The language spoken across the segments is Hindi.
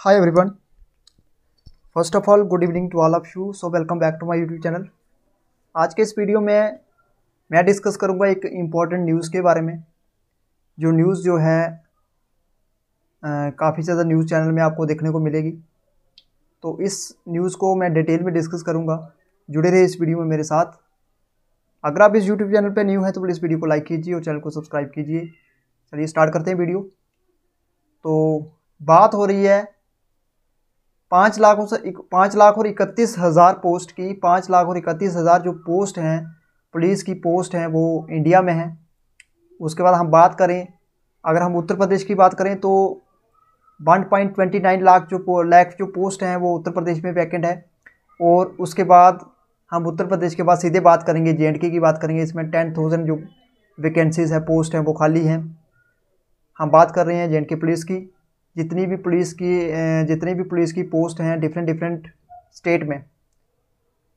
Hi everyone first of all good evening to all of you so welcome back to my YouTube channel आज के इस वीडियो में मैं डिस्कस करूंगा एक इम्पॉर्टेंट न्यूज़ के बारे में जो न्यूज़ जो है काफ़ी ज़्यादा न्यूज़ चैनल में आपको देखने को मिलेगी तो इस न्यूज़ को मैं डिटेल में डिस्कस करूँगा जुड़े रहे इस वीडियो में मेरे साथ अगर आप इस यूट्यूब चैनल पर न्यू हैं तो प्लीज़ वीडियो को लाइक कीजिए और चैनल को सब्सक्राइब कीजिए चलिए स्टार्ट करते हैं वीडियो तो बात हो रही है पाँच लाख पाँच लाख और इकतीस हज़ार पोस्ट की पाँच लाख और इकतीस हज़ार जो पोस्ट हैं पुलिस की पोस्ट हैं वो इंडिया में हैं उसके बाद हम बात करें अगर हम उत्तर प्रदेश की बात करें तो one point twenty nine lakh जो लाख जो पोस्ट हैं वो उत्तर प्रदेश में वैकेंट है और उसके बाद हम उत्तर प्रदेश के बाद सीधे बात करेंगे जे की बात करेंगे इसमें टेन थाउजेंड जो वैकेंसीज़ है पोस्ट हैं वो खाली हैं हम बात कर रहे हैं जे पुलिस की जितनी भी पुलिस की जितनी भी पुलिस की पोस्ट हैं डिफरेंट डिफरेंट स्टेट में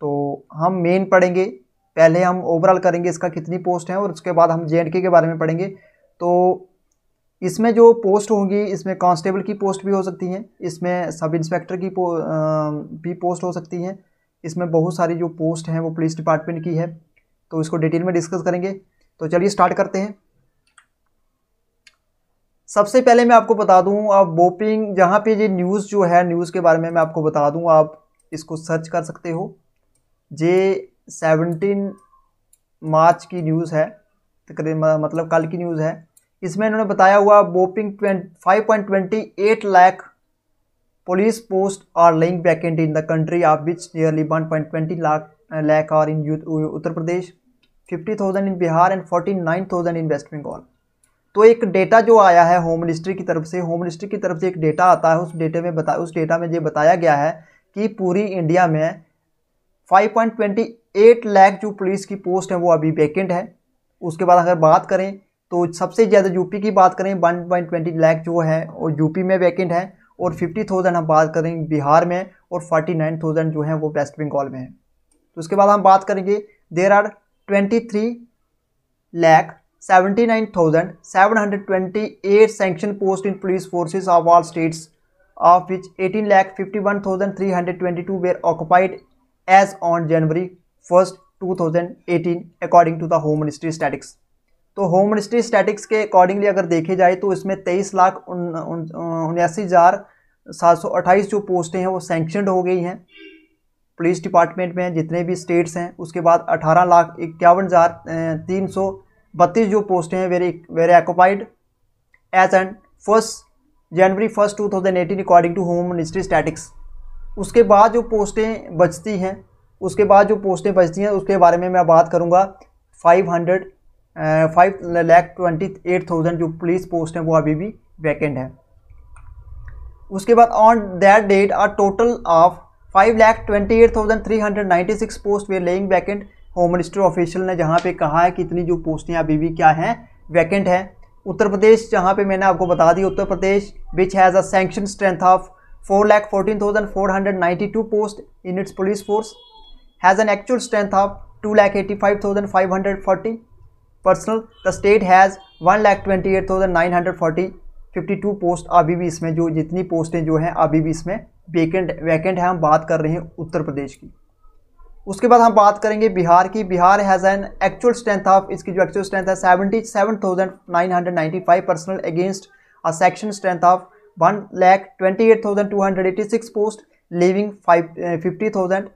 तो हम मेन पढ़ेंगे पहले हम ओवरऑल करेंगे इसका कितनी पोस्ट हैं और उसके बाद हम जे के बारे में पढ़ेंगे तो इसमें जो पोस्ट होंगी इसमें कांस्टेबल की पोस्ट भी हो सकती हैं इसमें सब इंस्पेक्टर की पो, आ, भी पोस्ट हो सकती हैं इसमें बहुत सारी जो पोस्ट हैं वो पुलिस डिपार्टमेंट की है तो इसको डिटेल में डिस्कस करेंगे तो चलिए स्टार्ट करते हैं सबसे पहले मैं आपको बता दूं आप बोपिंग जहाँ पे ये न्यूज़ जो है न्यूज़ के बारे में मैं आपको बता दूं आप इसको सर्च कर सकते हो जे सेवनटीन मार्च की न्यूज़ है तकरीब मतलब कल की न्यूज़ है इसमें इन्होंने बताया हुआ whopping five point twenty eight lakh police in the country vacant which nearly one point twenty lakh 1.20 are in Uttar Pradesh fifty thousand in 50000 and forty nine 49000 in West Bengal तो एक डेटा जो आया है होम मिनिस्ट्री की तरफ से होम मिनिस्ट्री की तरफ से एक डेटा आता है उस डेटे में बता उस डेटा में ये बताया गया है कि पूरी इंडिया में 5.28 लाख जो पुलिस की पोस्ट है वो अभी वैकेंट है उसके बाद अगर बात करें तो सबसे ज़्यादा यूपी की बात करें वन लाख जो है और यूपी में वैकेंट है और फिफ्टी हम बात करें बिहार में और फोर्टी जो है वो वेस्ट बंगाल में है तो उसके बाद हम बात करेंगे there are twenty three lakh 79,728 sanctioned posts in police forces of all states, of which 18,51,322 were occupied as on January 1st, 2018, according to the Home Ministry statistics. तो होम मिनिस्ट्री स्टैटिक्स के अकॉर्डिंगली अगर देखे जाए तो इसमें तेईस लाख उन्यासी हज़ार सात सौ अट्ठाईस जो पोस्टें हैं वो सेंक्शनड हो गई हैं पुलिस डिपार्टमेंट में जितने भी स्टेट्स हैं उसके बाद अठारह लाख इक्यावन हज़ार तीन सौ बत्तीस जो पोस्टें हैं very very occupied as and first January first two thousand eighteen according to home ministry statistics उसके बाद जो पोस्टें बचती हैं उसके बाद जो पोस्टें बचती हैं उसके बारे में मैं बात करूँगा five hundred five lakh twenty eight thousand जो पुलिस पोस्ट हैं वो अभी भी वैकेंट हैं उसके बाद on that date are total of five lakh twenty eight thousand three hundred ninety six post were lying vacant home minister official ने जहाँ पे कहा है कि इतनी जो पोस्टें अभी भी क्या हैं वैकेंट हैं उत्तर प्रदेश जहाँ पे मैंने आपको बता दी Uttar Pradesh which has a sanction strength of four lakh fourteen thousand four hundred ninety two post in its police force has an actual strength of two lakh eighty five thousand five hundred forty personnel the state has one lakh twenty eight thousand nine hundred forty fifty two post अभी भी इसमें जो जितनी पोस्टें जो हैं अभी भी इसमें वैकेंट वैकेंट है हम बात कर रहे हैं उत्तर प्रदेश की उसके बाद हम बात करेंगे बिहार की Bihar has an actual strength of इसकी जो एक्चुअल स्ट्रेंथ है seventy seven thousand nine hundred ninety five personnel against a section strength of one lakh twenty eight thousand two hundred eighty six post living five fifty thousand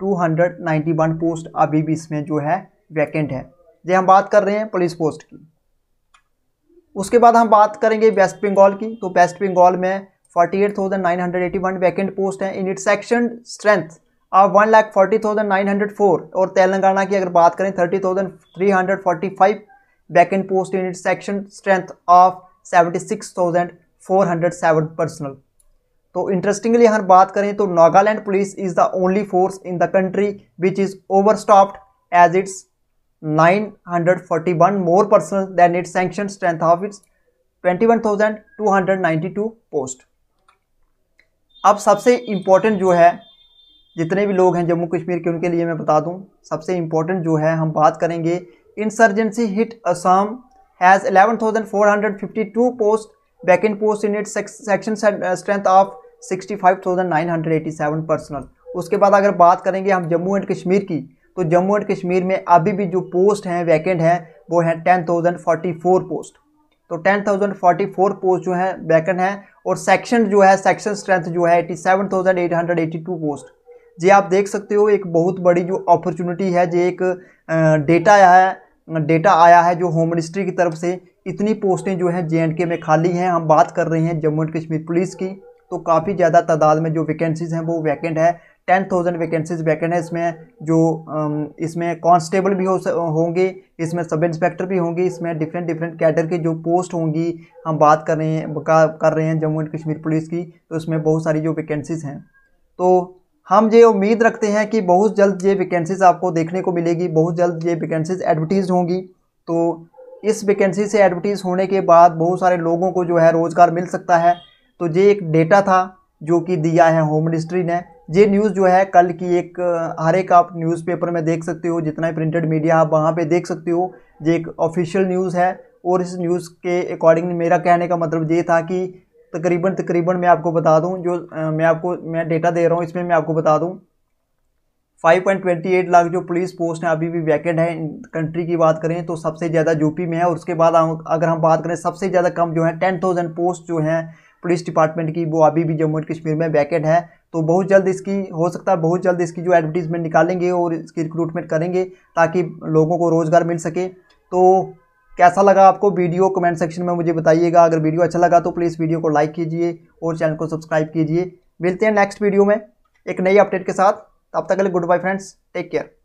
two hundred ninety one post अभी भी इसमें जो है वैकेंट है ये हम बात कर रहे हैं पुलिस पोस्ट की उसके बाद हम बात करेंगे वेस्ट बंगाल की तो वेस्ट बंगाल में forty eight thousand nine hundred eighty one vacant post हैं इन इट सेक्शन स्ट्रेंथ अब one lakh forty thousand nine hundred four और तेलंगाना की अगर बात करें thirty thousand three hundred forty five back and post unit section strength of seventy six thousand four hundred seven personnel तो इंटरेस्टिंगली अगर बात करें तो Nagaland police is the only force in the country which is over stopped as its nine hundred forty one more personnel strength of its twenty one thousand two hundred ninety two post अब सबसे इंपॉर्टेंट जो है जितने भी लोग हैं जम्मू कश्मीर के उनके लिए मैं बता दूं सबसे इम्पोर्टेंट जो है हम बात करेंगे insurgency hit Assam has eleven thousand four post back in post in it section strength of sixty five thousand nine hundred eighty seven personnel उसके बाद अगर बात करेंगे हम जम्मू एंड कश्मीर की तो जम्मू एंड कश्मीर में अभी भी जो पोस्ट हैं वैकेंट हैं वो हैं ten thousand forty four post तो ten thousand forty four post जो हैं वैकेंट हैं और सेक्शन जो है सेक्शन स्ट्रेंथ जो है eighty seven thousand eight hundred two post जे आप देख सकते हो एक बहुत बड़ी जो अपॉर्चुनिटी है जे एक डेटा आया है डेटा आया है जो होम मिनिस्ट्री की तरफ से इतनी पोस्टें जो हैं जे के में खाली हैं हम बात कर रहे हैं जम्मू एंड कश्मीर पुलिस की तो काफ़ी ज़्यादा तादाद में जो वैकेंसीज़ हैं वो वैकेंट है टेन थाउजेंड वैकेंसीज वैकेंट है इसमें जो इसमें कांस्टेबल भी हो होंगे इसमें सब इंस्पेक्टर भी होंगे इसमें डिफरेंट डिफरेंट कैडर के जो पोस्ट होंगी हम बात कर रहे हैं कर रहे हैं जम्मू एंड कश्मीर पुलिस की तो इसमें बहुत सारी जो वैकेंसीज़ हैं तो हम ये उम्मीद रखते हैं कि बहुत जल्द ये वैकेंसीज़ आपको देखने को मिलेगी बहुत जल्द ये वैकेंसीज़ एडवर्टीज़ होंगी तो इस वैकेंसी से एडवर्टीज़ होने के बाद बहुत सारे लोगों को जो है रोज़गार मिल सकता है तो ये एक डेटा था जो कि दिया है होम मिनिस्ट्री ने ये न्यूज़ जो है कल की एक हर एक आप न्यूज़पेपर में देख सकते हो जितना ही प्रिंटेड मीडिया आप वहाँ पे देख सकते हो ये एक ऑफिशियल न्यूज़ है और इस न्यूज़ के अकॉर्डिंग मेरा कहने का मतलब ये था कि तकरीबन तकरीबन मैं आपको बता दूं जो आ, मैं आपको मैं डेटा दे रहा हूं इसमें मैं आपको बता दूं 5.28 लाख जो पुलिस पोस्ट हैं अभी भी वैकेंट है कंट्री की बात करें तो सबसे ज़्यादा यूपी में है और उसके बाद अगर हम बात करें सबसे ज़्यादा कम जो है टेन थाउजेंड पोस्ट जो हैं पुलिस डिपार्टमेंट की वो अभी भी जम्मू एंड कश्मीर में वैकेंट है तो बहुत जल्द इसकी हो सकता है बहुत जल्द इसकी जो एडवर्टीज़मेंट निकालेंगे और इसकी रिक्रूटमेंट करेंगे ताकि लोगों को रोज़गार मिल सके तो कैसा लगा आपको वीडियो कमेंट सेक्शन में मुझे बताइएगा अगर वीडियो अच्छा लगा तो प्लीज़ वीडियो को लाइक कीजिए और चैनल को सब्सक्राइब कीजिए मिलते हैं नेक्स्ट वीडियो में एक नई अपडेट के साथ तब तक के लिए good bye friends take care